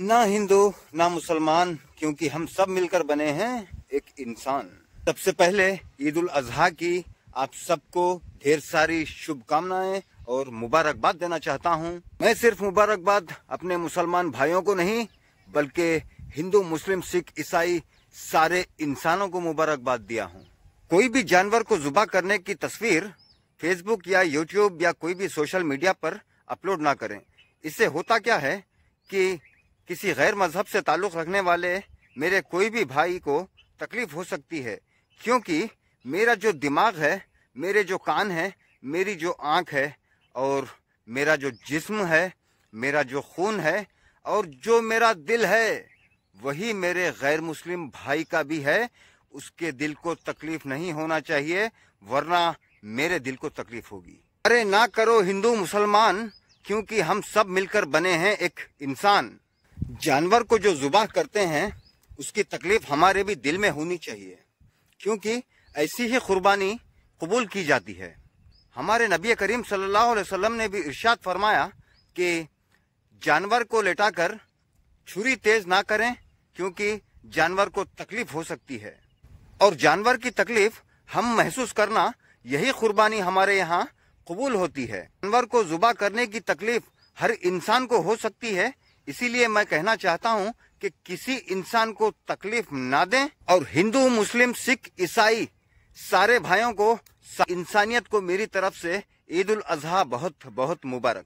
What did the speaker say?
ना हिंदू ना मुसलमान क्योंकि हम सब मिलकर बने हैं एक इंसान सबसे पहले ईद उल अजहा की आप सबको ढेर सारी शुभकामनाएं और मुबारकबाद देना चाहता हूं। मैं सिर्फ मुबारकबाद अपने मुसलमान भाइयों को नहीं बल्कि हिंदू मुस्लिम सिख ईसाई सारे इंसानों को मुबारकबाद दिया हूं। कोई भी जानवर को जुबा करने की तस्वीर फेसबुक या यूट्यूब या कोई भी सोशल मीडिया पर अपलोड ना करें इससे होता क्या है कि किसी गैर मजहब से ताल्लुक़ रखने वाले मेरे कोई भी भाई को तकलीफ़ हो सकती है क्योंकि मेरा जो दिमाग है मेरे जो कान है मेरी जो आंख है और मेरा जो जिस्म है मेरा जो खून है और जो मेरा दिल है वही मेरे गैर मुस्लिम भाई का भी है उसके दिल को तकलीफ नहीं होना चाहिए वरना मेरे दिल को तकलीफ होगी अरे ना करो हिंदू मुसलमान क्योंकि हम सब मिलकर बने हैं एक इंसान जानवर को जो जुबा करते हैं उसकी तकलीफ हमारे भी दिल में होनी चाहिए क्योंकि ऐसी ही कुर्बानी कबूल की जाती है हमारे नबी करीम सल्लल्लाहु अलैहि वसल्लम ने भी इर्शाद फरमाया कि जानवर को लेटाकर छुरी तेज ना करें क्योंकि जानवर को तकलीफ हो सकती है और जानवर की तकलीफ हम महसूस करना यही कुर्बानी हमारे यहाँ कबूल होती है जानवर को जुबा करने की तकलीफ हर इंसान को हो सकती है इसीलिए मैं कहना चाहता हूँ कि किसी इंसान को तकलीफ ना दें और हिंदू मुस्लिम सिख ईसाई सारे भाइयों को इंसानियत को मेरी तरफ से ईद उल अजहा बहुत बहुत मुबारक